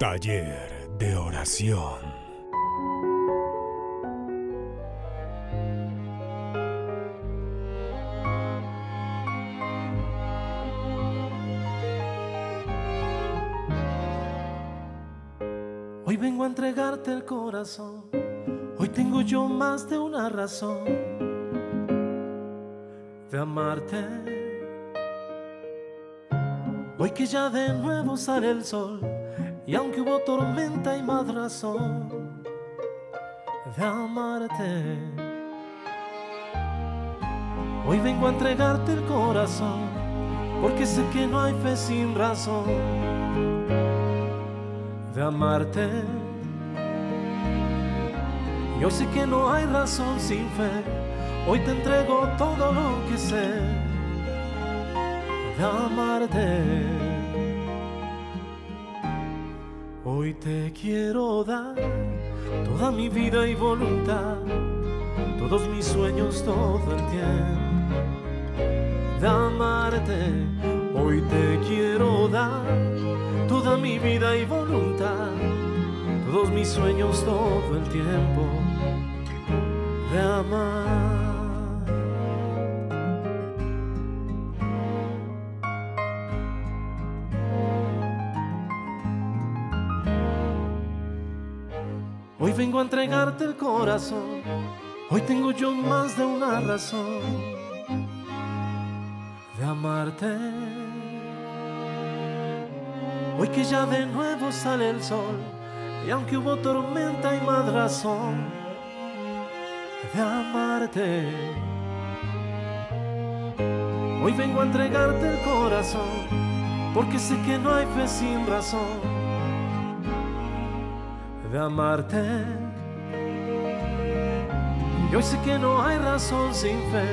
Taller de oración. Hoy vengo a entregarte el corazón, hoy tengo yo más de una razón de amarte. Hoy que ya de nuevo sale el sol y aunque hubo tormenta y más razón de amarte, hoy vengo a entregarte el corazón, porque sé que no hay fe sin razón de amarte. Yo sé que no hay razón sin fe, hoy te entrego todo lo que sé de amarte. Hoy te quiero dar toda mi vida y voluntad, todos mis sueños, todo el tiempo. De amarte, hoy te quiero dar toda mi vida y voluntad, todos mis sueños, todo el tiempo. De amar. vengo a entregarte el corazón. Hoy tengo yo más de una razón de amarte. Hoy que ya de nuevo sale el sol, y aunque hubo tormenta hay más razón de amarte. Hoy vengo a entregarte el corazón, porque sé que no hay fe sin razón de amarte. Y hoy sé que no hay razón sin fe,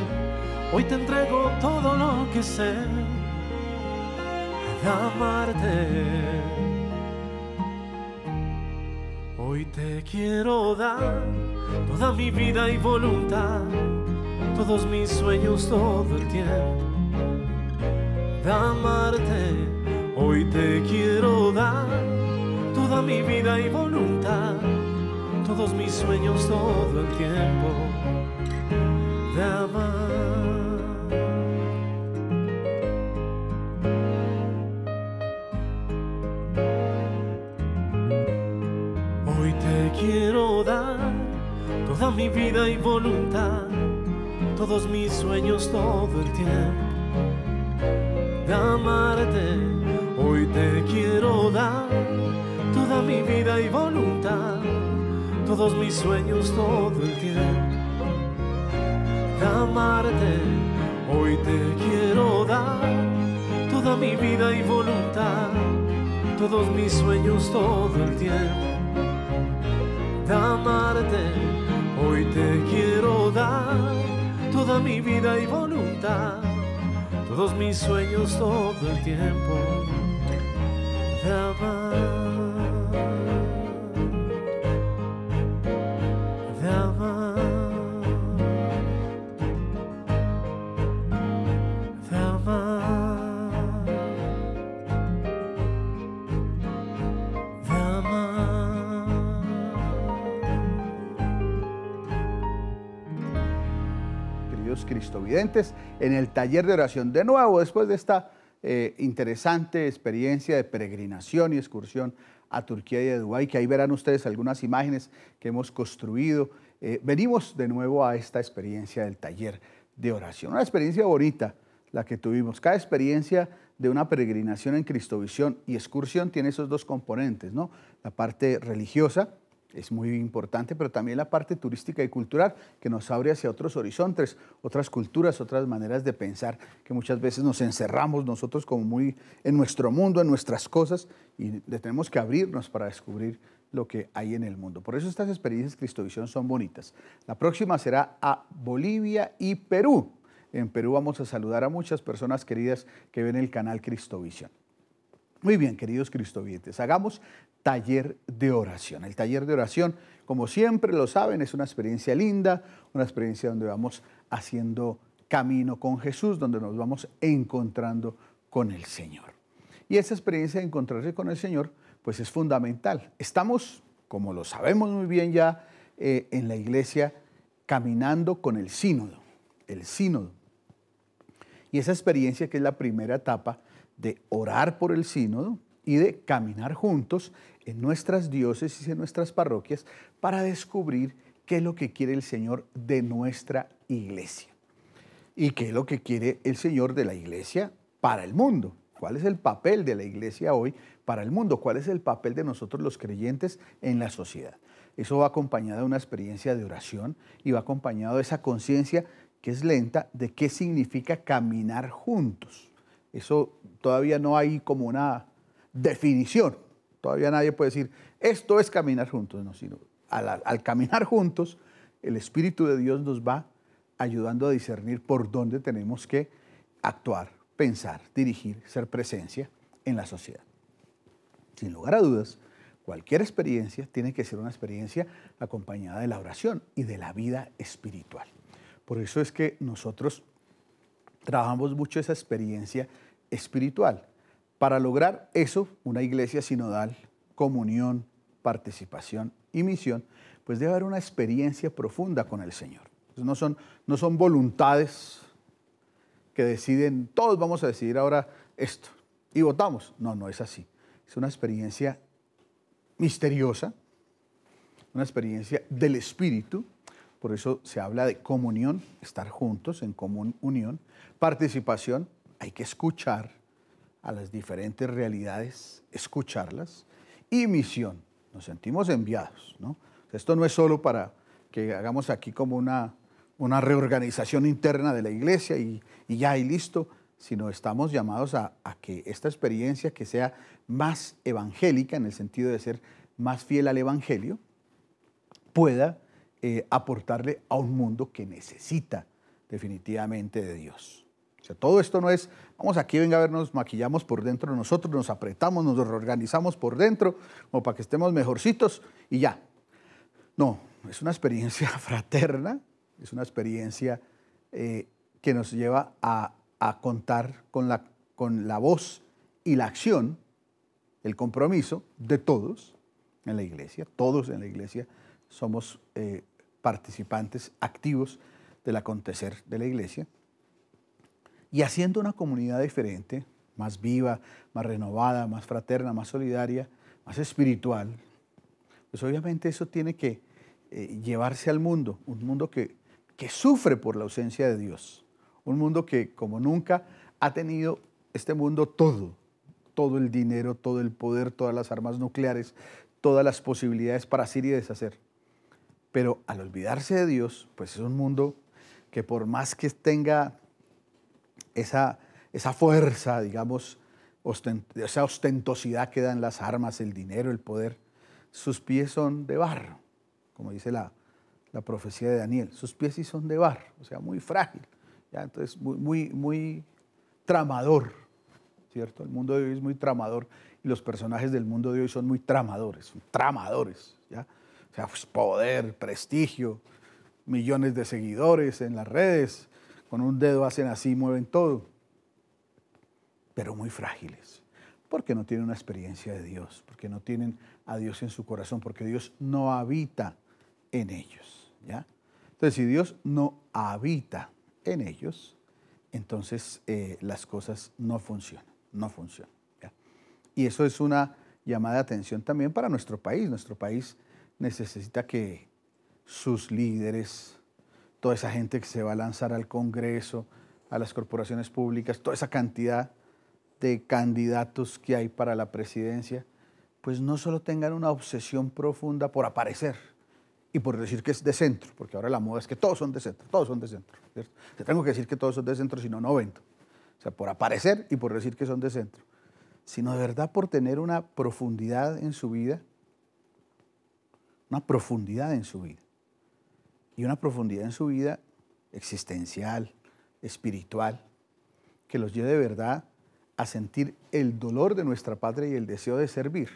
hoy te entrego todo lo que sé de amarte. Hoy te quiero dar toda mi vida y voluntad, todos mis sueños, todo el tiempo de amarte. Hoy te quiero dar toda mi vida y voluntad, todos mis sueños, todo el tiempo de amar. Hoy te quiero dar toda mi vida y voluntad, todos mis sueños, todo el tiempo de amarte. Hoy te quiero dar toda mi vida y voluntad, todos mis sueños, todo el tiempo. De amarte, hoy te quiero dar toda mi vida y voluntad, todos mis sueños, todo el tiempo. De amarte, hoy te quiero dar toda mi vida y voluntad, todos mis sueños, todo el tiempo. De amarte. en el taller de oración. De nuevo, después de esta eh, interesante experiencia de peregrinación y excursión a Turquía y a Dubái, que ahí verán ustedes algunas imágenes que hemos construido, eh, venimos de nuevo a esta experiencia del taller de oración. Una experiencia bonita la que tuvimos. Cada experiencia de una peregrinación en Cristovisión y excursión tiene esos dos componentes, ¿no? La parte religiosa, es muy importante, pero también la parte turística y cultural que nos abre hacia otros horizontes, otras culturas, otras maneras de pensar que muchas veces nos encerramos nosotros como muy en nuestro mundo, en nuestras cosas y tenemos que abrirnos para descubrir lo que hay en el mundo. Por eso estas experiencias Cristovisión son bonitas. La próxima será a Bolivia y Perú. En Perú vamos a saludar a muchas personas queridas que ven el canal Cristovisión. Muy bien, queridos cristovientes, hagamos taller de oración. El taller de oración, como siempre lo saben, es una experiencia linda, una experiencia donde vamos haciendo camino con Jesús, donde nos vamos encontrando con el Señor. Y esa experiencia de encontrarse con el Señor, pues es fundamental. Estamos, como lo sabemos muy bien ya, eh, en la iglesia caminando con el sínodo, el sínodo. Y esa experiencia que es la primera etapa, de orar por el sínodo y de caminar juntos en nuestras diócesis y en nuestras parroquias para descubrir qué es lo que quiere el Señor de nuestra iglesia y qué es lo que quiere el Señor de la iglesia para el mundo. ¿Cuál es el papel de la iglesia hoy para el mundo? ¿Cuál es el papel de nosotros los creyentes en la sociedad? Eso va acompañado de una experiencia de oración y va acompañado de esa conciencia que es lenta de qué significa caminar juntos. Eso todavía no hay como una definición. Todavía nadie puede decir, esto es caminar juntos, no, sino al, al caminar juntos, el Espíritu de Dios nos va ayudando a discernir por dónde tenemos que actuar, pensar, dirigir, ser presencia en la sociedad. Sin lugar a dudas, cualquier experiencia tiene que ser una experiencia acompañada de la oración y de la vida espiritual. Por eso es que nosotros trabajamos mucho esa experiencia espiritual. Para lograr eso, una iglesia sinodal, comunión, participación y misión, pues debe haber una experiencia profunda con el Señor. Pues no, son, no son voluntades que deciden, todos vamos a decidir ahora esto y votamos. No, no es así. Es una experiencia misteriosa, una experiencia del Espíritu. Por eso se habla de comunión, estar juntos en común unión, participación, hay que escuchar a las diferentes realidades, escucharlas, y misión. Nos sentimos enviados. Esto no es solo para que hagamos aquí como una, reorganización interna de la iglesia y, ya y listo, sino estamos llamados a, que esta experiencia que sea más evangélica, en el sentido de ser más fiel al Evangelio, pueda eh, aportarle a un mundo que necesita definitivamente de Dios todo esto no es, vamos aquí, venga a ver, nos maquillamos por dentro, nosotros nos apretamos, nos reorganizamos por dentro, como para que estemos mejorcitos y ya. No, es una experiencia fraterna, es una experiencia eh, que nos lleva a, contar con la, con la voz y la acción, el compromiso de todos en la iglesia, todos en la iglesia somos eh, participantes activos del acontecer de la iglesia y haciendo una comunidad diferente, más viva, más renovada, más fraterna, más solidaria, más espiritual, pues obviamente eso tiene que eh, llevarse al mundo, un mundo que, que sufre por la ausencia de Dios, un mundo que como nunca ha tenido este mundo todo, todo el dinero, todo el poder, todas las armas nucleares, todas las posibilidades para hacer y deshacer. Pero al olvidarse de Dios, pues es un mundo que por más que tenga esa, esa fuerza, digamos, esa ostentosidad que dan las armas, el dinero, el poder. Sus pies son de barro, como dice la, profecía de Daniel. Sus pies sí son de barro, o sea, muy frágil. ¿ya? Entonces, muy, muy, muy tramador, ¿cierto? El mundo de hoy es muy tramador y los personajes del mundo de hoy son muy tramadores, tramadores, ¿ya? O sea, pues, poder, prestigio, millones de seguidores en las redes, con un dedo hacen así, mueven todo, pero muy frágiles, porque no tienen una experiencia de Dios, porque no tienen a Dios en su corazón, porque Dios no habita en ellos, ¿ya? Entonces, si Dios no habita en ellos, entonces eh, las cosas no funcionan, no funcionan. Y eso es una llamada de atención también para nuestro país. Nuestro país necesita que sus líderes, toda esa gente que se va a lanzar al Congreso, a las corporaciones públicas, toda esa cantidad de candidatos que hay para la presidencia, pues no solo tengan una obsesión profunda por aparecer y por decir que es de centro, porque ahora la moda es que todos son de centro, todos son de centro. Te tengo que decir que todos son de centro, si no, no O sea, por aparecer y por decir que son de centro, sino de verdad por tener una profundidad en su vida, una profundidad en su vida y una profundidad en su vida existencial, espiritual, que los lleve de verdad a sentir el dolor de nuestra patria y el deseo de servir,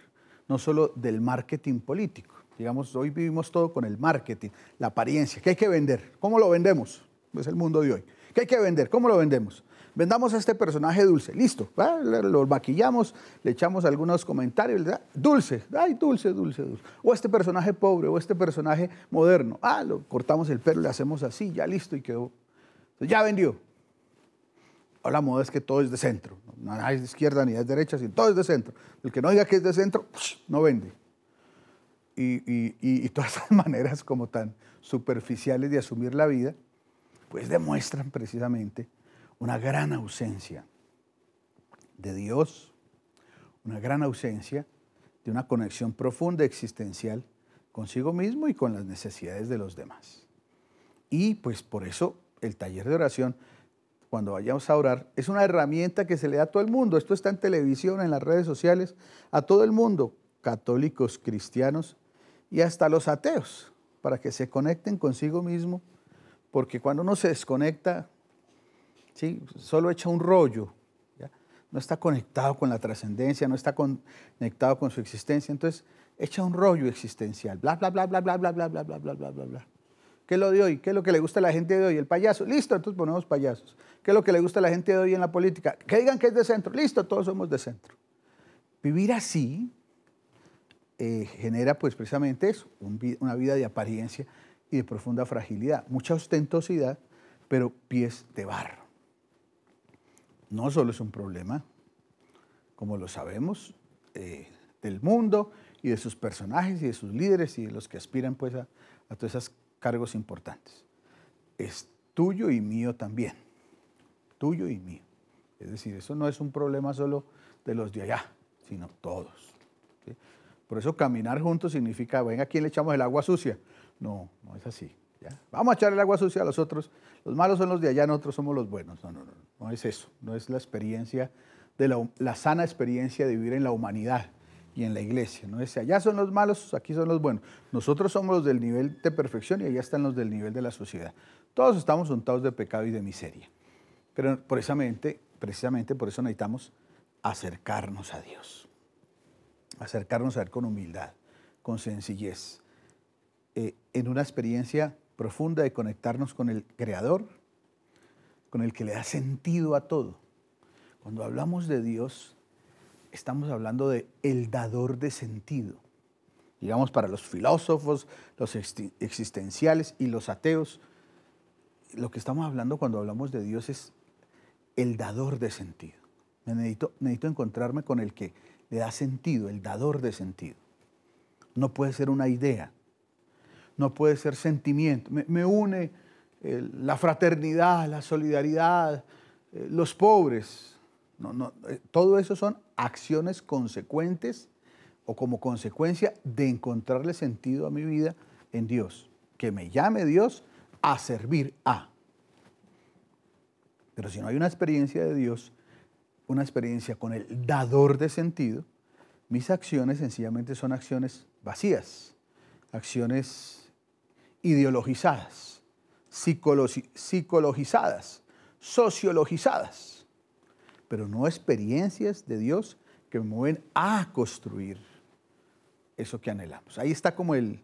no solo del marketing político. Digamos, hoy vivimos todo con el marketing, la apariencia, ¿qué hay que vender? ¿Cómo lo vendemos? Es el mundo de hoy. ¿Qué hay que vender? ¿Cómo lo vendemos? vendamos a este personaje dulce, listo, lo maquillamos, le echamos algunos comentarios, dulce, ay, dulce, dulce, dulce. O este personaje pobre, o este personaje moderno, ah, lo cortamos el pelo, le hacemos así, ya listo y quedó. ya vendió. Ahora la moda es que todo es de centro, no es de izquierda ni de derecha, sino todo es de centro. El que no diga que es de centro, no vende. Y, todas esas maneras como tan superficiales de asumir la vida, pues demuestran precisamente una gran ausencia de Dios, una gran ausencia de una conexión profunda existencial consigo mismo y con las necesidades de los demás. Y pues por eso el taller de oración, cuando vayamos a orar, es una herramienta que se le da a todo el mundo. Esto está en televisión, en las redes sociales, a todo el mundo, católicos, cristianos y hasta los ateos, para que se conecten consigo mismo, porque cuando uno se desconecta ¿sí? solo echa un rollo, no está conectado con la trascendencia, no está conectado con su existencia, entonces echa un rollo existencial, bla, bla, bla, bla, bla, bla, bla, bla, bla, bla, bla, bla, bla. ¿Qué es lo de hoy? ¿Qué es lo que le gusta a la gente de hoy? El payaso. Listo, entonces ponemos payasos. ¿Qué es lo que le gusta a la gente de hoy en la política? Que digan que es de centro. Listo, todos somos de centro. Vivir así genera pues precisamente eso, una vida de apariencia y de profunda fragilidad, mucha ostentosidad, pero pies de barro no solo es un problema, como lo sabemos, eh, del mundo y de sus personajes y de sus líderes y de los que aspiran pues a, todos esos cargos importantes. Es tuyo y mío también, tuyo y mío. Es decir, eso no es un problema solo de los de allá, sino todos. Por eso caminar juntos significa, venga, ¿a quién le echamos el agua sucia? No, no es así. Vamos a echar el agua sucia a los otros. Los malos son los de allá, nosotros somos los buenos. No, no, no. No es eso, no es la experiencia, de la, sana experiencia de vivir en la humanidad y en la iglesia. No es allá son los malos, aquí son los buenos. Nosotros somos los del nivel de perfección y allá están los del nivel de la sociedad. Todos estamos untados de pecado y de miseria. Pero precisamente, precisamente por eso necesitamos acercarnos a Dios. Acercarnos a Él con humildad, con sencillez, eh, en una experiencia profunda de conectarnos con el Creador, con el que le da sentido a todo. Cuando hablamos de Dios, estamos hablando de el dador de sentido. Digamos, para los filósofos, los existenciales y los ateos, lo que estamos hablando cuando hablamos de Dios es el dador de sentido. Necesito, encontrarme con el que le da sentido, el dador de sentido. No puede ser una idea, no puede ser sentimiento. me une la fraternidad, la solidaridad, eh, los pobres. Eh, todo eso son acciones consecuentes o como consecuencia de encontrarle sentido a mi vida en Dios. Que me llame Dios a servir a. Pero si no hay una experiencia de Dios, una experiencia con el dador de sentido, mis acciones sencillamente son acciones vacías, acciones ideologizadas psicologizadas, sociologizadas, pero no experiencias de Dios que me mueven a construir eso que anhelamos. Ahí está como el,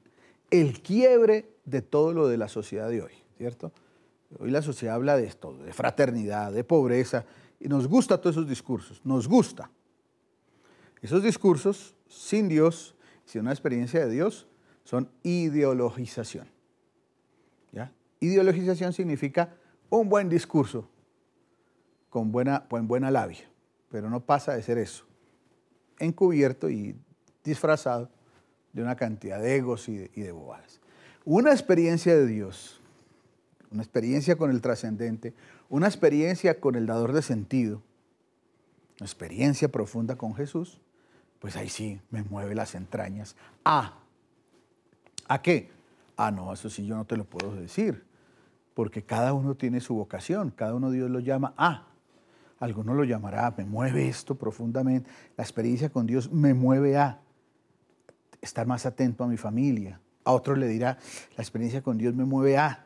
el quiebre de todo lo de la sociedad de hoy, ¿cierto? Hoy la sociedad habla de esto, de fraternidad, de pobreza, y nos gusta todos esos discursos, nos gusta. Esos discursos sin Dios, sin una experiencia de Dios, son ideologización. ¿Ya? Ideologización significa un buen discurso con buena, labia, pero no pasa de ser eso, encubierto y disfrazado de una cantidad de egos y de, bobadas. Una experiencia de Dios, una experiencia con el trascendente, una experiencia con el dador de sentido, una experiencia profunda con Jesús, pues ahí sí me mueve las entrañas. ¿A? Ah, ¿A qué? Ah, no, eso sí yo no te lo puedo decir porque cada uno tiene su vocación, cada uno Dios lo llama a. Alguno lo llamará, me mueve esto profundamente. La experiencia con Dios me mueve a estar más atento a mi familia. A otro le dirá, la experiencia con Dios me mueve a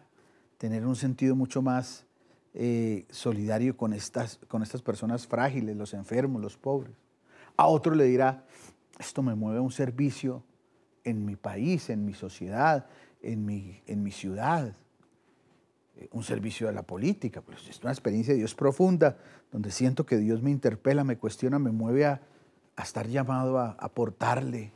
tener un sentido mucho más eh, solidario con estas, con estas personas frágiles, los enfermos, los pobres. A otro le dirá, esto me mueve a un servicio en mi país, en mi sociedad, en mi, en mi ciudad. Eh, un servicio a la política. Pues es una experiencia de Dios profunda, donde siento que Dios me interpela, me cuestiona, me mueve a, estar llamado a aportarle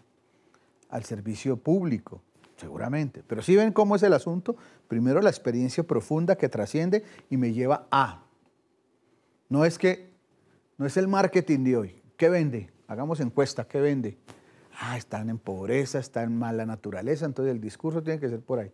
al servicio público, seguramente. Pero si ven cómo es el asunto, primero la experiencia profunda que trasciende y me lleva a. No es que, no es el marketing de hoy. ¿Qué vende? Hagamos encuesta, ¿qué vende? Ah, están en pobreza, están en mala naturaleza, entonces el discurso tiene que ser por ahí.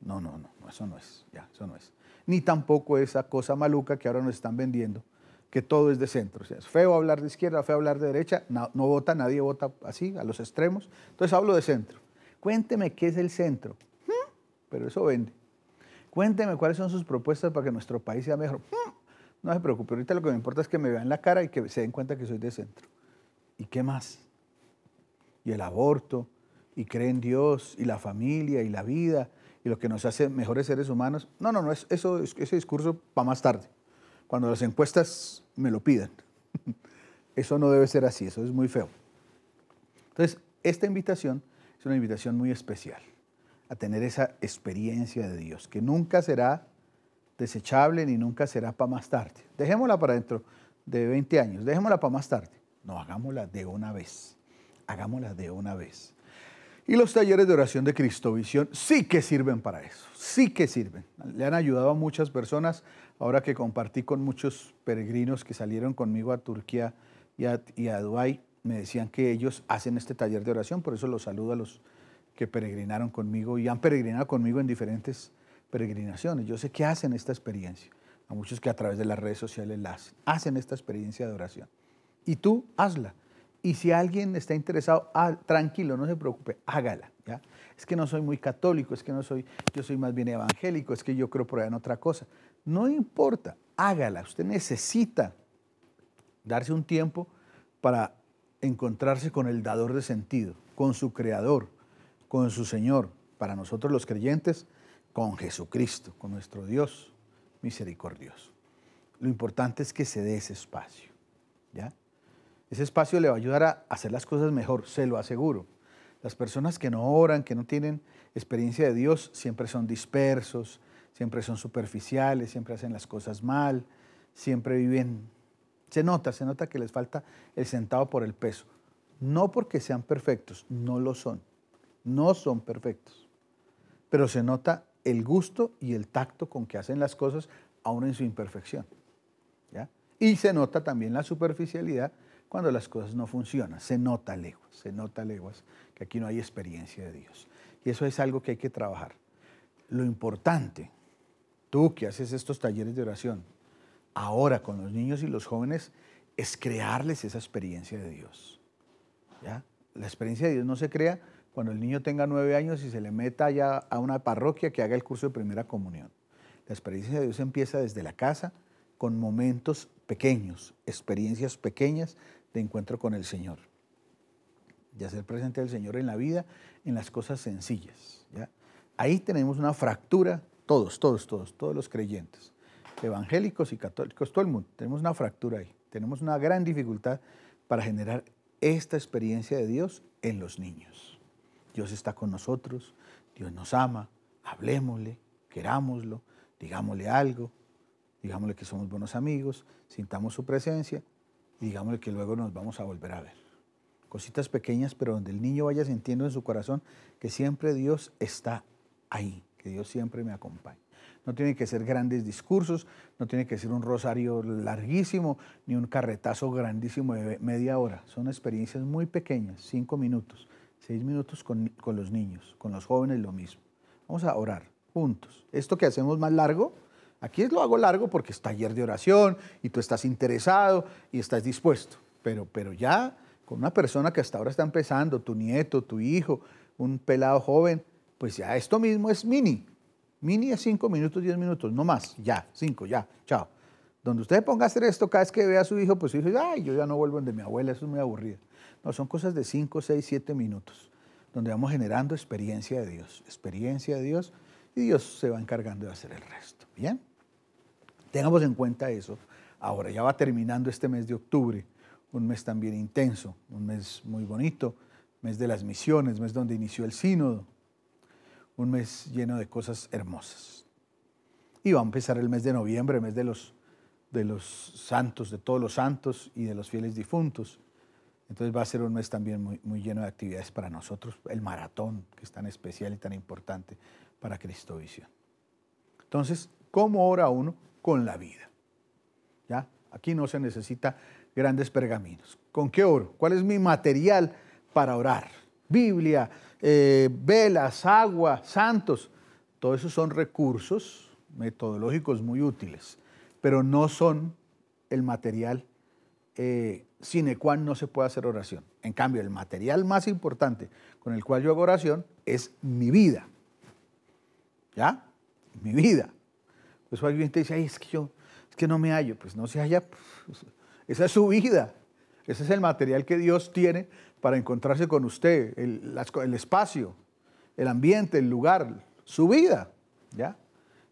No, no, no, eso no es, ya, eso no es. Ni tampoco esa cosa maluca que ahora nos están vendiendo, que todo es de centro. O sea, es feo hablar de izquierda, feo hablar de derecha, no, vota, nadie vota así, a los extremos. Entonces hablo de centro. Cuénteme qué es el centro. ¿Mm? Pero eso vende. Cuénteme cuáles son sus propuestas para que nuestro país sea mejor. ¿Mm? No se preocupe, ahorita lo que me importa es que me vean la cara y que se den cuenta que soy de centro. ¿Y qué más? Y el aborto, y creen en Dios, y la familia, y la vida, lo que nos hace mejores seres humanos. No, no, no, eso, ese discurso para más tarde, cuando las encuestas me lo pidan. Eso no debe ser así, eso es muy feo. Entonces, esta invitación es una invitación muy especial a tener esa experiencia de Dios, que nunca será desechable ni nunca será para más tarde. Dejémosla para dentro de 20 años, dejémosla para más tarde. No, hagámosla de una vez, hagámosla de una vez. Y los talleres de oración de Cristovisión sí que sirven para eso, sí que sirven. Le han ayudado a muchas personas. Ahora que compartí con muchos peregrinos que salieron conmigo a Turquía y a, y Dubái, me decían que ellos hacen este taller de oración, por eso los saludo a los que peregrinaron conmigo y han peregrinado conmigo en diferentes peregrinaciones. Yo sé que hacen esta experiencia, a muchos que a través de las redes sociales la hacen, hacen esta experiencia de oración. Y tú hazla. Y si alguien está interesado, ah, tranquilo, no se preocupe, hágala. ¿ya? Es que no soy muy católico, es que no soy, yo soy más bien evangélico, es que yo creo por ahí en otra cosa. No importa, hágala. Usted necesita darse un tiempo para encontrarse con el dador de sentido, con su creador, con su Señor, para nosotros los creyentes, con Jesucristo, con nuestro Dios misericordioso. Lo importante es que se dé ese espacio, ¿ya? Ese espacio le va a ayudar a hacer las cosas mejor, se lo aseguro. Las personas que no oran, que no tienen experiencia de Dios, siempre son dispersos, siempre son superficiales, siempre hacen las cosas mal, siempre viven... Se nota, se nota que les falta el sentado por el peso. No porque sean perfectos, no lo son. No son perfectos. Pero se nota el gusto y el tacto con que hacen las cosas, aún en su imperfección. Y se nota también la superficialidad cuando las cosas no funcionan. Se nota leguas, se nota leguas que aquí no hay experiencia de Dios. Y eso es algo que hay que trabajar. Lo importante, tú que haces estos talleres de oración, ahora con los niños y los jóvenes, es crearles esa experiencia de Dios. ¿Ya? La experiencia de Dios no se crea cuando el niño tenga nueve años y se le meta ya a una parroquia que haga el curso de primera comunión. La experiencia de Dios empieza desde la casa, con momentos pequeños, experiencias pequeñas de encuentro con el Señor. De hacer presente al Señor en la vida, en las cosas sencillas. ¿ya? Ahí tenemos una fractura, todos, todos, todos, todos los creyentes, evangélicos y católicos, todo el mundo. Tenemos una fractura ahí. Tenemos una gran dificultad para generar esta experiencia de Dios en los niños. Dios está con nosotros, Dios nos ama, hablemosle, querámoslo, digámosle algo, digámosle que somos buenos amigos, sintamos su presencia, y que luego nos vamos a volver a ver. Cositas pequeñas, pero donde el niño vaya sintiendo en su corazón que siempre Dios está ahí, que Dios siempre me acompaña. No tiene que ser grandes discursos, no tiene que ser un rosario larguísimo, ni un carretazo grandísimo de media hora. Son experiencias muy pequeñas, cinco minutos, seis minutos con, con los niños, con los jóvenes lo mismo. Vamos a orar juntos. Esto que hacemos más largo, Aquí lo hago largo porque es taller de oración y tú estás interesado y estás dispuesto. Pero, pero ya con una persona que hasta ahora está empezando, tu nieto, tu hijo, un pelado joven, pues ya esto mismo es mini. Mini es cinco minutos, diez minutos, no más. Ya, cinco, ya, chao. Donde usted ponga a hacer esto, cada vez que vea a su hijo, pues su hijo dice, ay, yo ya no vuelvo de mi abuela, eso es muy aburrido. No, son cosas de cinco, seis, siete minutos, donde vamos generando experiencia de Dios, experiencia de Dios, y Dios se va encargando de hacer el resto. ¿Bien? Tengamos en cuenta eso. Ahora ya va terminando este mes de octubre, un mes también intenso, un mes muy bonito, mes de las misiones, mes donde inició el sínodo, un mes lleno de cosas hermosas. Y va a empezar el mes de noviembre, mes de los, de los santos, de todos los santos y de los fieles difuntos. Entonces va a ser un mes también muy, muy lleno de actividades para nosotros, el maratón, que es tan especial y tan importante para Cristovisión. Entonces, cómo ora uno con la vida. ¿Ya? Aquí no se necesita grandes pergaminos. ¿Con qué oro? ¿Cuál es mi material para orar? Biblia, eh, velas, agua, santos. Todos esos son recursos metodológicos muy útiles, pero no son el material eh, sin el cual no se puede hacer oración. En cambio, el material más importante con el cual yo hago oración es mi vida. ¿Ya? Mi vida. Pues alguien te dice, Ay, es que yo, es que no me hallo. Pues no se halla. Pues, pues, esa es su vida. Ese es el material que Dios tiene para encontrarse con usted. El, espacio, el ambiente, el lugar, su vida. ¿Ya?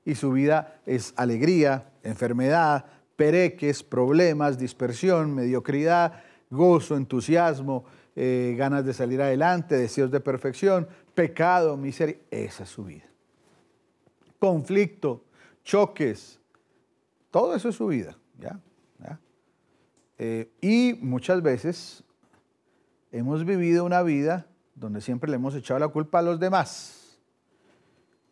Y su vida es alegría, enfermedad, pereques, problemas, dispersión, mediocridad, gozo, entusiasmo, eh, ganas de salir adelante, deseos de perfección, pecado, miseria. Esa es su vida. Conflicto, choques, todo eso es su vida, eh, y muchas veces hemos vivido una vida donde siempre le hemos echado la culpa a los demás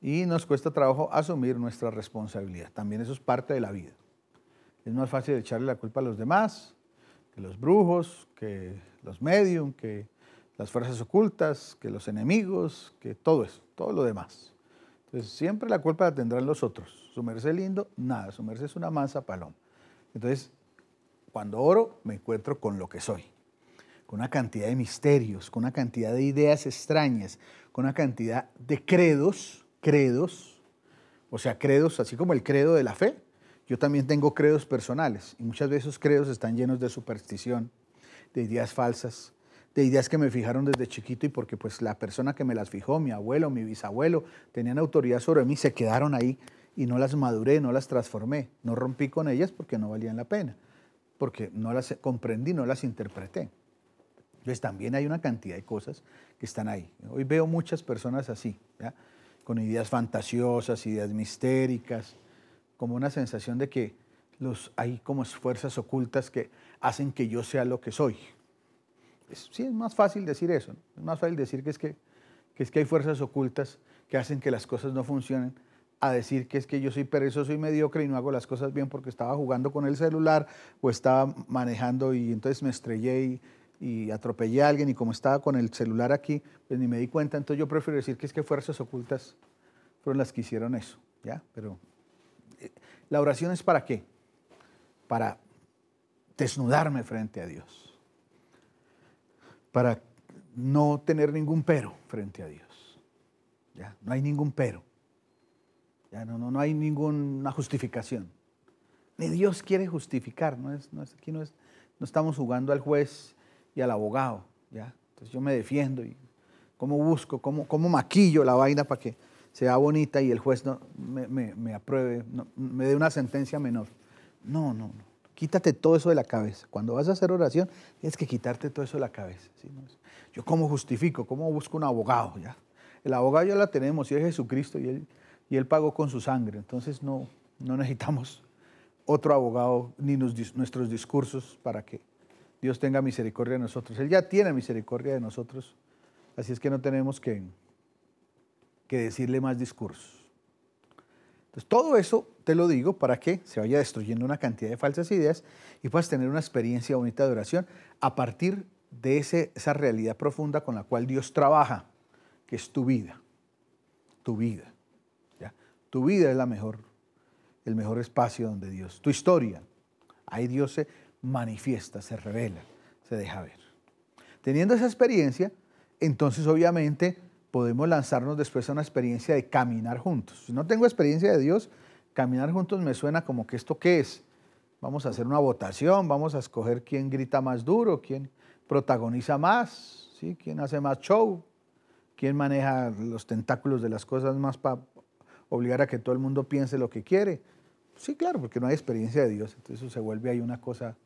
y nos cuesta trabajo asumir nuestra responsabilidad. También eso es parte de la vida. Es más fácil echarle la culpa a los demás, que los brujos, que los medium, que las fuerzas ocultas, que los enemigos, que todo eso, todo lo demás. Entonces siempre la culpa la tendrán los otros. Sumerse lindo, nada. Su es una masa, paloma. Entonces, cuando oro, me encuentro con lo que soy. Con una cantidad de misterios, con una cantidad de ideas extrañas, con una cantidad de credos, credos. O sea, credos, así como el credo de la fe. Yo también tengo credos personales. Y muchas veces esos credos están llenos de superstición, de ideas falsas, de ideas que me fijaron desde chiquito y porque pues la persona que me las fijó, mi abuelo, mi bisabuelo, tenían autoridad sobre mí, se quedaron ahí y no las maduré, no las transformé, no rompí con ellas porque no valían la pena, porque no las comprendí, no las interpreté. Entonces también hay una cantidad de cosas que están ahí. Hoy veo muchas personas así, con ideas fantasiosas, ideas mistéricas, como una sensación de que los, hay como fuerzas ocultas que hacen que yo sea lo que soy. sí, es más fácil decir eso, es más fácil decir que es que, que es que hay fuerzas ocultas que hacen que las cosas no funcionen, a decir que es que yo soy perezoso y mediocre y no hago las cosas bien porque estaba jugando con el celular o estaba manejando y entonces me estrellé y, atropellé a alguien y como estaba con el celular aquí, pues ni me di cuenta. Entonces yo prefiero decir que es que fuerzas ocultas fueron las que hicieron eso, ¿ya? Pero eh, la oración es para qué? Para desnudarme frente a Dios. Para no tener ningún pero frente a Dios. ¿Ya? No hay ningún pero no, hay ninguna justificación. Ni Dios quiere justificar, no es, no es, aquí no, es, no estamos jugando al juez y al abogado. ¿ya? Entonces yo me defiendo y cómo busco, cómo, maquillo la vaina para que sea bonita y el juez me, apruebe, me dé una sentencia menor. No, no, no. Quítate todo eso de la cabeza. Cuando vas a hacer oración, tienes que quitarte todo eso de la cabeza. Yo cómo justifico, cómo busco un abogado. ¿ya? El abogado ya la tenemos Si es Jesucristo y él y Él pagó con su sangre. Entonces no, no necesitamos otro abogado ni nuestros discursos para que Dios tenga misericordia de nosotros. Él ya tiene misericordia de nosotros, así es que no tenemos que, que decirle más discursos. Entonces todo eso te lo digo para que se vaya destruyendo una cantidad de falsas ideas y puedas tener una experiencia bonita de oración a partir de esa realidad profunda con la cual Dios trabaja, que es tu vida, tu vida. Tu vida es la mejor, el mejor espacio donde Dios, tu historia, ahí Dios se manifiesta, se revela, se deja ver. Teniendo esa experiencia, entonces obviamente podemos lanzarnos después a una experiencia de caminar juntos. Si no tengo experiencia de Dios, caminar juntos me suena como que esto qué es. Vamos a hacer una votación, vamos a escoger quién grita más duro, quién protagoniza más, ¿sí? quién hace más show, quién maneja los tentáculos de las cosas más obligar a que todo el mundo piense lo que quiere. Sí, claro, porque no hay experiencia de Dios, entonces eso se vuelve ahí una cosa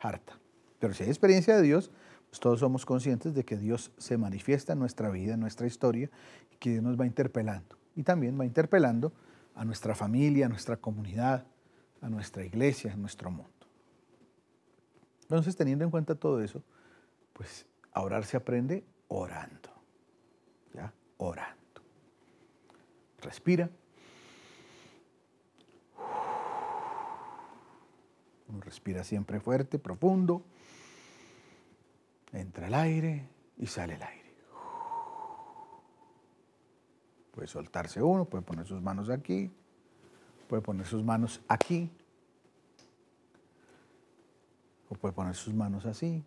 harta. Pero si hay experiencia de Dios, pues todos somos conscientes de que Dios se manifiesta en nuestra vida, en nuestra historia, y que Dios nos va interpelando. Y también va interpelando a nuestra familia, a nuestra comunidad, a nuestra iglesia, a nuestro mundo. Entonces, teniendo en cuenta todo eso, pues a orar se aprende orando. ¿Ya? Orando. Respira. Uno respira siempre fuerte, profundo. Entra el aire y sale el aire. Puede soltarse uno, puede poner sus manos aquí, puede poner sus manos aquí, o puede poner sus manos así,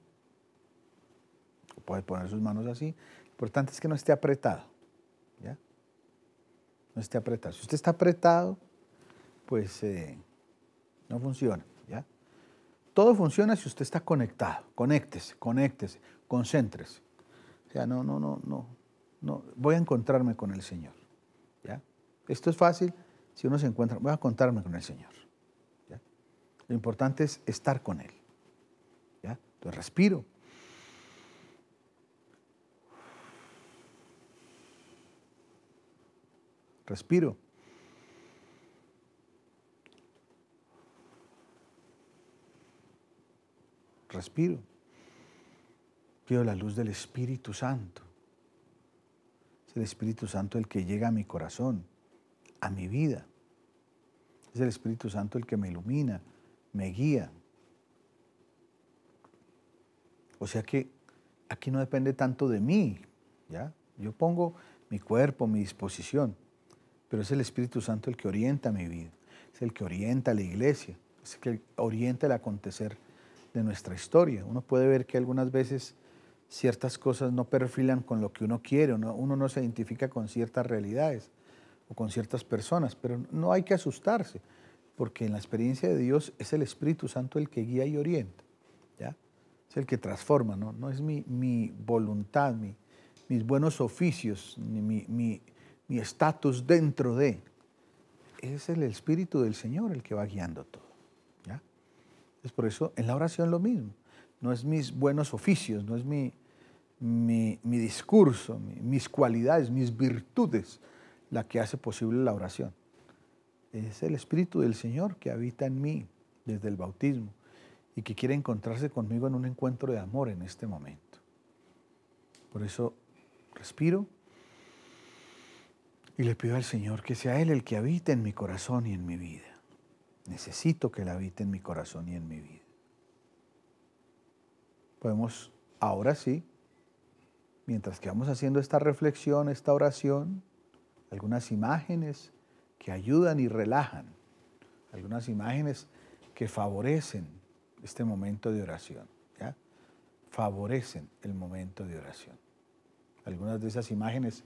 o puede poner sus manos así. Lo importante es que no esté apretado no esté apretado. Si usted está apretado, pues eh, no funciona. ¿ya? Todo funciona si usted está conectado. Conéctese, conéctese, concéntrese. O sea, no, no, no, no, no. Voy a encontrarme con el Señor. ¿ya? Esto es fácil si uno se encuentra. Voy a encontrarme con el Señor. Lo importante es estar con Él. ¿ya? Entonces respiro, respiro. Respiro. Pido la luz del Espíritu Santo. Es el Espíritu Santo el que llega a mi corazón, a mi vida. Es el Espíritu Santo el que me ilumina, me guía. O sea que aquí no depende tanto de mí, ¿ya? Yo pongo mi cuerpo, mi disposición, pero es el Espíritu Santo el que orienta mi vida, es el que orienta la iglesia, es el que orienta el acontecer de nuestra historia. Uno puede ver que algunas veces ciertas cosas no perfilan con lo que uno quiere, uno, uno no se identifica con ciertas realidades o con ciertas personas, pero no hay que asustarse, porque en la experiencia de Dios es el Espíritu Santo el que guía y orienta, ¿ya? es el que transforma, no, no es mi, voluntad, mi, mis buenos oficios, ni mi, mi, mi estatus dentro de. Es el Espíritu del Señor el que va guiando todo. Es por eso en la oración lo mismo. No es mis buenos oficios, no es mi, mi, discurso, mis cualidades, mis virtudes la que hace posible la oración. Es el Espíritu del Señor que habita en mí desde el bautismo y que quiere encontrarse conmigo en un encuentro de amor en este momento. Por eso respiro y le pido al Señor que sea Él el que habite en mi corazón y en mi vida. Necesito que Él habite en mi corazón y en mi vida. Podemos, ahora sí, mientras que vamos haciendo esta reflexión, esta oración, algunas imágenes que ayudan y relajan, algunas imágenes que favorecen este momento de oración, favorecen el momento de oración. Algunas de esas imágenes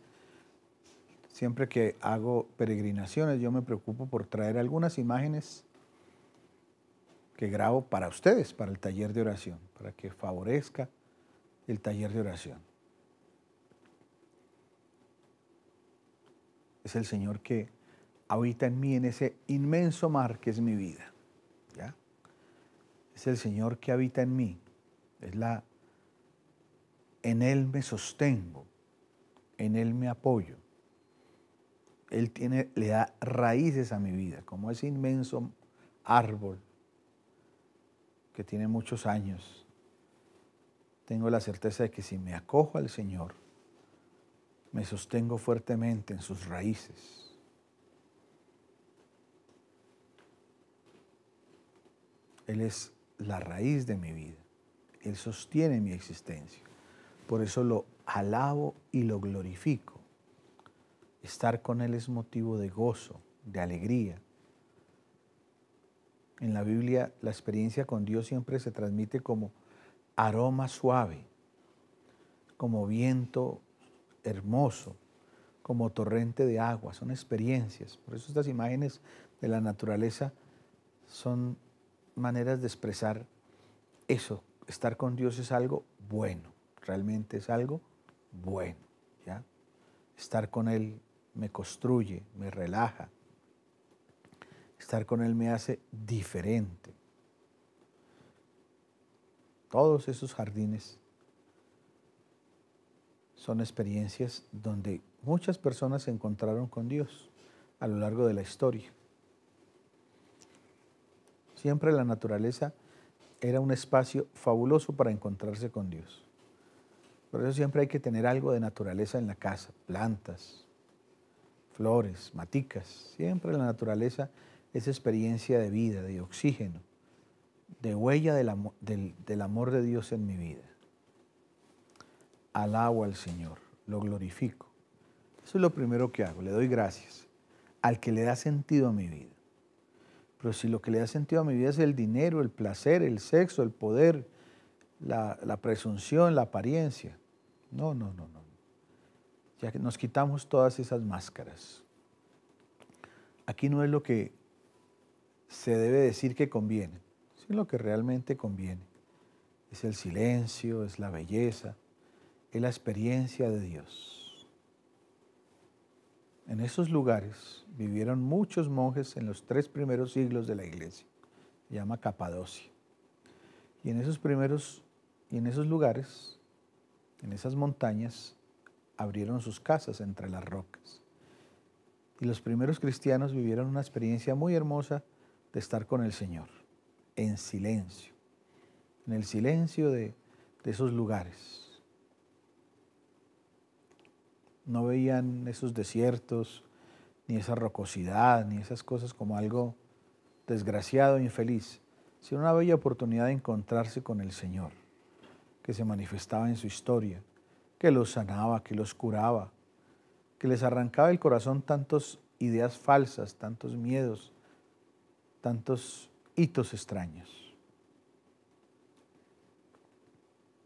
Siempre que hago peregrinaciones, yo me preocupo por traer algunas imágenes que grabo para ustedes, para el taller de oración, para que favorezca el taller de oración. Es el Señor que habita en mí, en ese inmenso mar que es mi vida. Es el Señor que habita en mí. Es la, en Él me sostengo, en Él me apoyo. Él tiene, le da raíces a mi vida, como ese inmenso árbol que tiene muchos años. Tengo la certeza de que si me acojo al Señor, me sostengo fuertemente en sus raíces. Él es la raíz de mi vida. Él sostiene mi existencia. Por eso lo alabo y lo glorifico. Estar con Él es motivo de gozo, de alegría. En la Biblia la experiencia con Dios siempre se transmite como aroma suave, como viento hermoso, como torrente de agua. Son experiencias. Por eso estas imágenes de la naturaleza son maneras de expresar eso. Estar con Dios es algo bueno, realmente es algo bueno. Estar con Él me construye, me relaja. Estar con Él me hace diferente. Todos esos jardines son experiencias donde muchas personas se encontraron con Dios a lo largo de la historia. Siempre la naturaleza era un espacio fabuloso para encontrarse con Dios. Por eso siempre hay que tener algo de naturaleza en la casa, plantas, flores, maticas. Siempre la naturaleza es experiencia de vida, de oxígeno, de huella del, amor, de Dios en mi vida. Alabo al Señor, lo glorifico. Eso es lo primero que hago, le doy gracias al que le da sentido a mi vida. Pero si lo que le da sentido a mi vida es el dinero, el placer, el sexo, el poder, la presunción, la apariencia. No, no, no, no nos quitamos todas esas máscaras. Aquí no es lo que se debe decir que conviene, sino lo que realmente conviene. Es el silencio, es la belleza, es la experiencia de Dios. En esos lugares vivieron muchos monjes en los tres primeros siglos de la iglesia. Se llama Capadocia. Y en esos primeros, y en esos lugares, en esas montañas, abrieron sus casas entre las rocas. Y los primeros cristianos vivieron una experiencia muy hermosa de estar con el Señor, en silencio, en el silencio de, esos lugares. No veían esos desiertos, ni esa rocosidad, ni esas cosas como algo desgraciado, infeliz, sino una bella oportunidad de encontrarse con el Señor, que se manifestaba en su historia que los sanaba, que los curaba, que les arrancaba el corazón tantas ideas falsas, tantos miedos, tantos hitos extraños.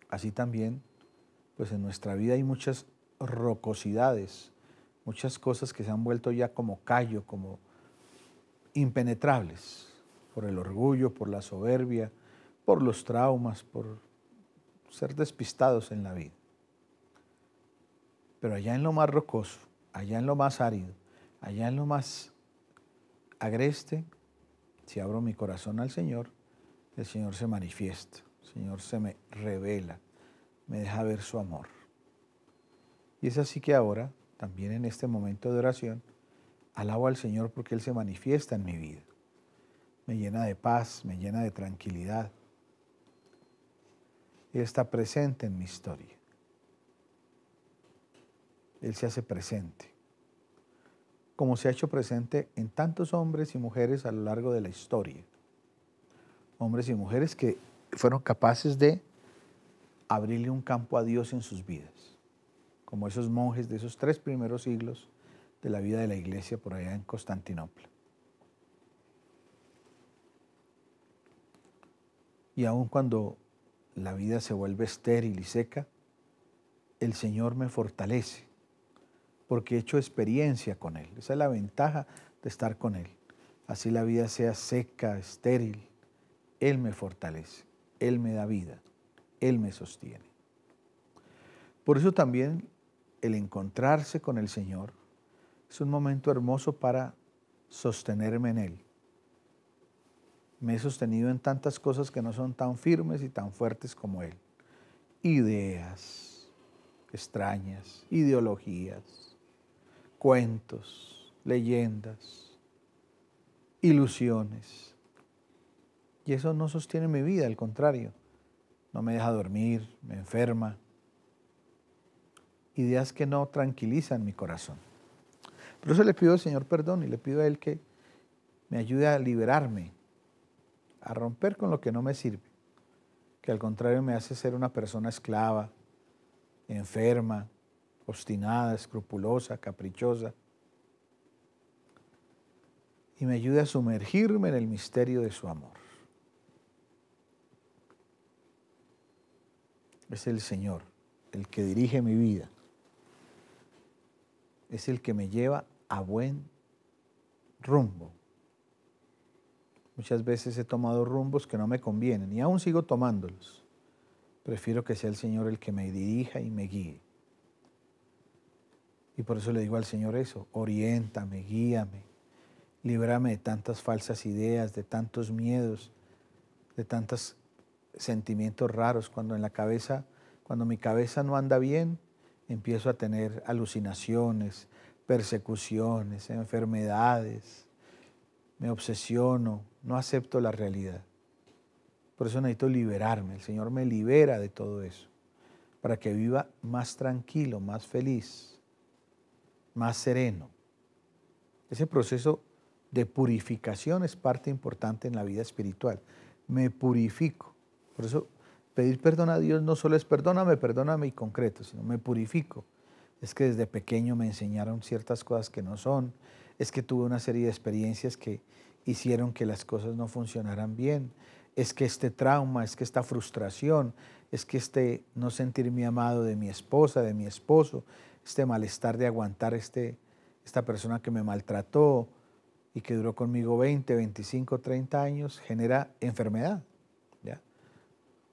Así también, pues en nuestra vida hay muchas rocosidades, muchas cosas que se han vuelto ya como callo, como impenetrables, por el orgullo, por la soberbia, por los traumas, por ser despistados en la vida. Pero allá en lo más rocoso, allá en lo más árido, allá en lo más agreste, si abro mi corazón al Señor, el Señor se manifiesta, el Señor se me revela, me deja ver su amor. Y es así que ahora, también en este momento de oración, alabo al Señor porque Él se manifiesta en mi vida. Me llena de paz, me llena de tranquilidad. Él está presente en mi historia. Él se hace presente, como se ha hecho presente en tantos hombres y mujeres a lo largo de la historia. Hombres y mujeres que fueron capaces de abrirle un campo a Dios en sus vidas, como esos monjes de esos tres primeros siglos de la vida de la iglesia por allá en Constantinopla. Y aun cuando la vida se vuelve estéril y seca, el Señor me fortalece porque he hecho experiencia con Él. Esa es la ventaja de estar con Él. Así la vida sea seca, estéril, Él me fortalece, Él me da vida, Él me sostiene. Por eso también el encontrarse con el Señor es un momento hermoso para sostenerme en Él. Me he sostenido en tantas cosas que no son tan firmes y tan fuertes como Él. Ideas extrañas, ideologías, cuentos, leyendas, ilusiones. Y eso no sostiene mi vida, al contrario, no me deja dormir, me enferma. Ideas que no tranquilizan mi corazón. Por eso le pido al Señor perdón y le pido a Él que me ayude a liberarme, a romper con lo que no me sirve, que al contrario me hace ser una persona esclava, enferma, obstinada, escrupulosa, caprichosa, y me ayude a sumergirme en el misterio de su amor. Es el Señor el que dirige mi vida, es el que me lleva a buen rumbo. Muchas veces he tomado rumbos que no me convienen y aún sigo tomándolos. Prefiero que sea el Señor el que me dirija y me guíe. Y por eso le digo al Señor eso, oriéntame, guíame, líbrame de tantas falsas ideas, de tantos miedos, de tantos sentimientos raros. Cuando en la cabeza, cuando mi cabeza no anda bien, empiezo a tener alucinaciones, persecuciones, enfermedades. Me obsesiono, no acepto la realidad. Por eso necesito liberarme. El Señor me libera de todo eso, para que viva más tranquilo, más feliz más sereno. Ese proceso de purificación es parte importante en la vida espiritual. Me purifico. Por eso pedir perdón a Dios no solo es perdóname, perdóname y concreto, sino me purifico. Es que desde pequeño me enseñaron ciertas cosas que no son. Es que tuve una serie de experiencias que hicieron que las cosas no funcionaran bien. Es que este trauma, es que esta frustración, es que este no sentirme amado de mi esposa, de mi esposo, este malestar de aguantar este, esta persona que me maltrató y que duró conmigo 20, 25, 30 años, genera enfermedad. ¿ya?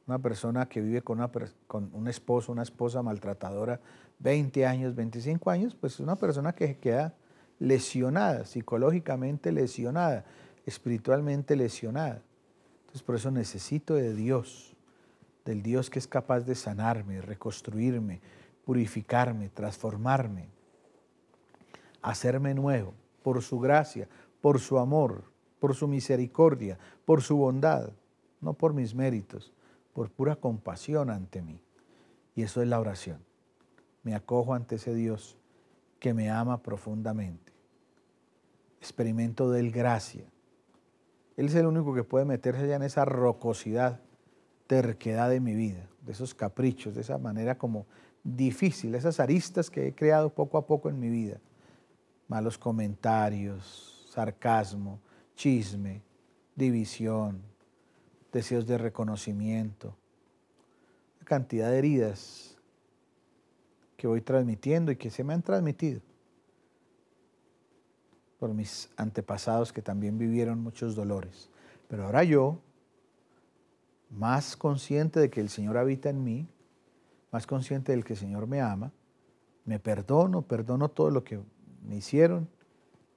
Una persona que vive con, con un esposo, una esposa maltratadora 20 años, 25 años, pues es una persona que queda lesionada, psicológicamente lesionada, espiritualmente lesionada. Entonces por eso necesito de Dios, del Dios que es capaz de sanarme, reconstruirme, purificarme, transformarme, hacerme nuevo por su gracia, por su amor, por su misericordia, por su bondad, no por mis méritos, por pura compasión ante mí. Y eso es la oración. Me acojo ante ese Dios que me ama profundamente. Experimento de Él gracia. Él es el único que puede meterse ya en esa rocosidad, terquedad de mi vida, de esos caprichos, de esa manera como esas aristas que he creado poco a poco en mi vida. Malos comentarios, sarcasmo, chisme, división, deseos de reconocimiento, la cantidad de heridas que voy transmitiendo y que se me han transmitido por mis antepasados que también vivieron muchos dolores. Pero ahora yo, más consciente de que el Señor habita en mí, más consciente del que el Señor me ama, me perdono, perdono todo lo que me hicieron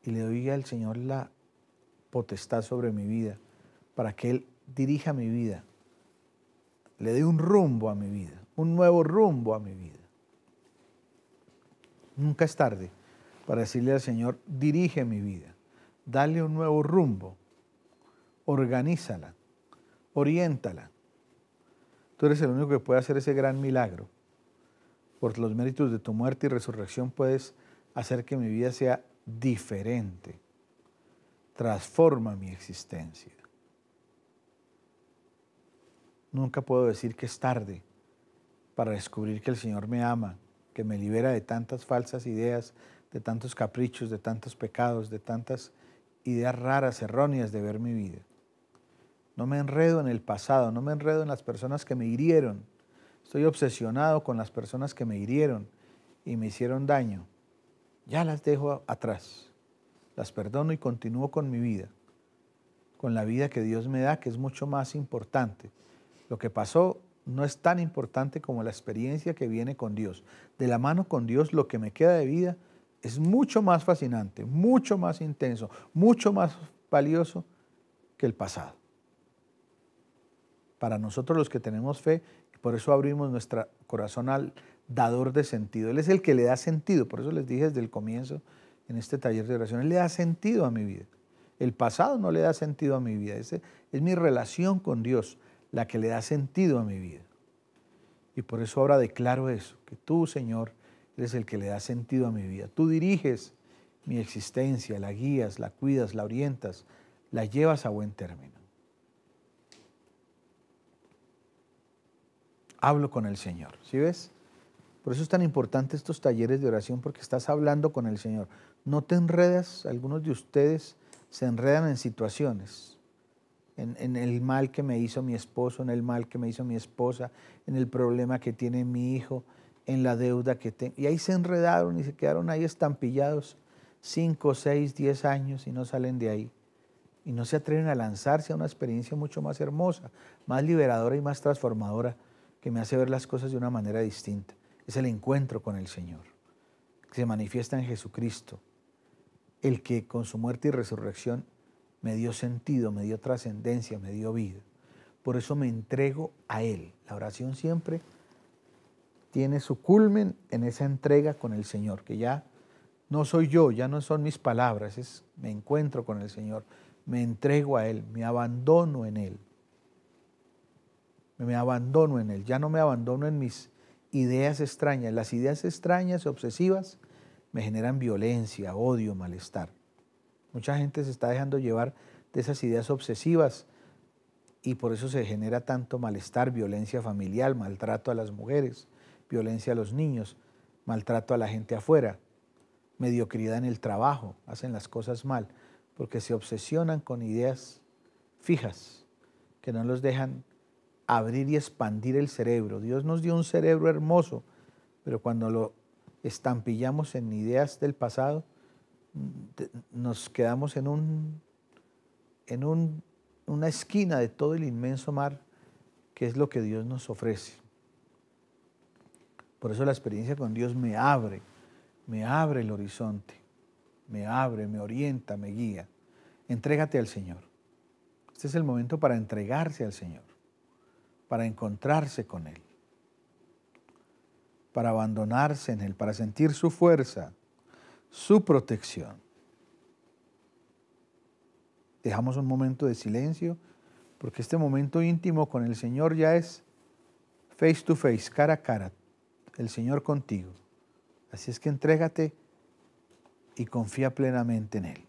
y le doy al Señor la potestad sobre mi vida para que Él dirija mi vida, le dé un rumbo a mi vida, un nuevo rumbo a mi vida. Nunca es tarde para decirle al Señor, dirige mi vida, dale un nuevo rumbo, organízala, oriéntala, Tú eres el único que puede hacer ese gran milagro. Por los méritos de tu muerte y resurrección puedes hacer que mi vida sea diferente. Transforma mi existencia. Nunca puedo decir que es tarde para descubrir que el Señor me ama, que me libera de tantas falsas ideas, de tantos caprichos, de tantos pecados, de tantas ideas raras, erróneas de ver mi vida. No me enredo en el pasado, no me enredo en las personas que me hirieron. Estoy obsesionado con las personas que me hirieron y me hicieron daño. Ya las dejo atrás. Las perdono y continúo con mi vida, con la vida que Dios me da, que es mucho más importante. Lo que pasó no es tan importante como la experiencia que viene con Dios. De la mano con Dios, lo que me queda de vida es mucho más fascinante, mucho más intenso, mucho más valioso que el pasado para nosotros los que tenemos fe, por eso abrimos nuestro corazón al dador de sentido. Él es el que le da sentido, por eso les dije desde el comienzo en este taller de oración, Él le da sentido a mi vida. El pasado no le da sentido a mi vida, es mi relación con Dios la que le da sentido a mi vida. Y por eso ahora declaro eso, que tú, Señor, eres el que le da sentido a mi vida. Tú diriges mi existencia, la guías, la cuidas, la orientas, la llevas a buen término. hablo con el Señor. ¿Sí ves? Por eso es tan importante estos talleres de oración porque estás hablando con el Señor. No te enredas, algunos de ustedes se enredan en situaciones, en, en, el mal que me hizo mi esposo, en el mal que me hizo mi esposa, en el problema que tiene mi hijo, en la deuda que tengo. Y ahí se enredaron y se quedaron ahí estampillados 5, 6, 10 años y no salen de ahí. Y no se atreven a lanzarse a una experiencia mucho más hermosa, más liberadora y más transformadora que me hace ver las cosas de una manera distinta. Es el encuentro con el Señor, que se manifiesta en Jesucristo, el que con su muerte y resurrección me dio sentido, me dio trascendencia, me dio vida. Por eso me entrego a Él. La oración siempre tiene su culmen en esa entrega con el Señor, que ya no soy yo, ya no son mis palabras, es me encuentro con el Señor, me entrego a Él, me abandono en Él me abandono en Él, ya no me abandono en mis ideas extrañas. Las ideas extrañas y obsesivas me generan violencia, odio, malestar. Mucha gente se está dejando llevar de esas ideas obsesivas y por eso se genera tanto malestar, violencia familiar, maltrato a las mujeres, violencia a los niños, maltrato a la gente afuera, mediocridad en el trabajo, hacen las cosas mal, porque se obsesionan con ideas fijas que no los dejan abrir y expandir el cerebro. Dios nos dio un cerebro hermoso, pero cuando lo estampillamos en ideas del pasado, nos quedamos en, un, en un, una esquina de todo el inmenso mar que es lo que Dios nos ofrece. Por eso la experiencia con Dios me abre, me abre el horizonte, me abre, me orienta, me guía. Entrégate al Señor. Este es el momento para entregarse al Señor para encontrarse con Él, para abandonarse en Él, para sentir su fuerza, su protección. Dejamos un momento de silencio, porque este momento íntimo con el Señor ya es face to face, cara a cara, el Señor contigo. Así es que entrégate y confía plenamente en Él.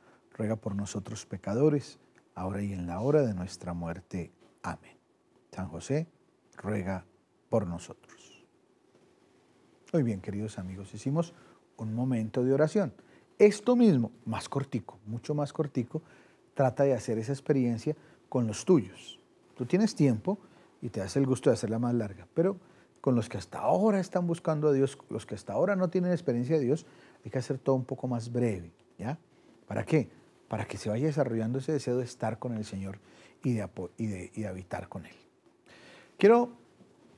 ruega por nosotros pecadores, ahora y en la hora de nuestra muerte. Amén. San José, ruega por nosotros. Muy bien, queridos amigos, hicimos un momento de oración. Esto mismo, más cortico, mucho más cortico, trata de hacer esa experiencia con los tuyos. Tú tienes tiempo y te das el gusto de hacerla más larga, pero con los que hasta ahora están buscando a Dios, los que hasta ahora no tienen experiencia de Dios, hay que hacer todo un poco más breve, ¿ya? ¿Para qué? para que se vaya desarrollando ese deseo de estar con el Señor y de, y de, habitar con Él. Quiero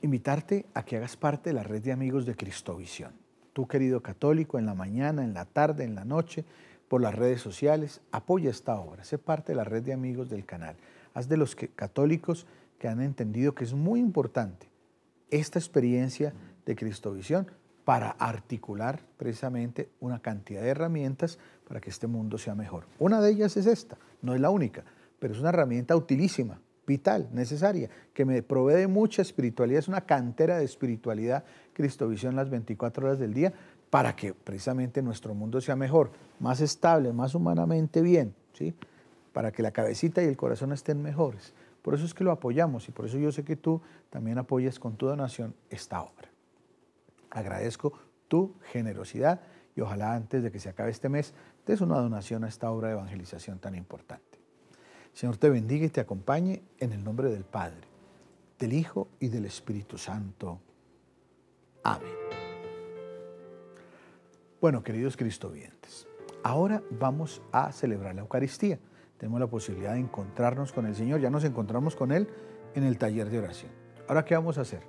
invitarte a que hagas parte de la red de amigos de Cristovisión. Tú, querido católico, en la mañana, en la tarde, en la noche, por las redes sociales, apoya esta obra, sé parte de la red de amigos del canal. Haz de los católicos que han entendido que es muy importante esta experiencia de Cristovisión para articular precisamente una cantidad de herramientas para que este mundo sea mejor. Una de ellas es esta, no es la única, pero es una herramienta utilísima, vital, necesaria, que me provee de mucha espiritualidad, es una cantera de espiritualidad, Cristovisión las 24 horas del día, para que precisamente nuestro mundo sea mejor, más estable, más humanamente bien, ¿sí? para que la cabecita y el corazón estén mejores. Por eso es que lo apoyamos y por eso yo sé que tú también apoyas con tu donación esta obra. Agradezco tu generosidad y ojalá antes de que se acabe este mes des una donación a esta obra de evangelización tan importante. Señor te bendiga y te acompañe en el nombre del Padre, del Hijo y del Espíritu Santo. Amén. Bueno, queridos cristovientes, ahora vamos a celebrar la Eucaristía. Tenemos la posibilidad de encontrarnos con el Señor, ya nos encontramos con Él en el taller de oración. Ahora, ¿qué vamos a hacer?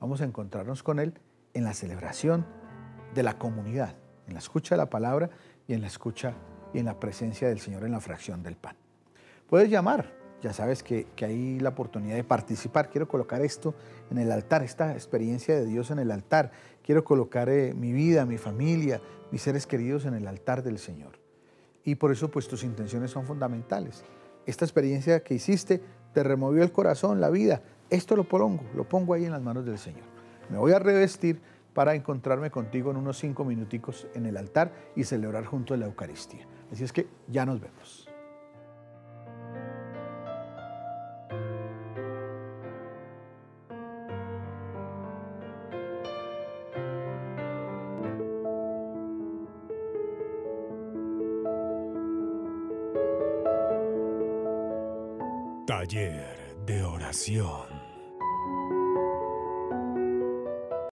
Vamos a encontrarnos con Él en la celebración de la comunidad, en la escucha de la palabra y en la escucha y en la presencia del Señor en la fracción del pan. Puedes llamar, ya sabes que, hay la oportunidad de participar. Quiero colocar esto en el altar, esta experiencia de Dios en el altar. Quiero colocar eh, mi vida, mi familia, mis seres queridos en el altar del Señor. Y por eso pues tus intenciones son fundamentales. Esta experiencia que hiciste te removió el corazón, la vida. Esto lo pongo, lo pongo ahí en las manos del Señor. Me voy a revestir para encontrarme contigo en unos cinco minuticos en el altar y celebrar junto a la Eucaristía. Así es que ya nos vemos.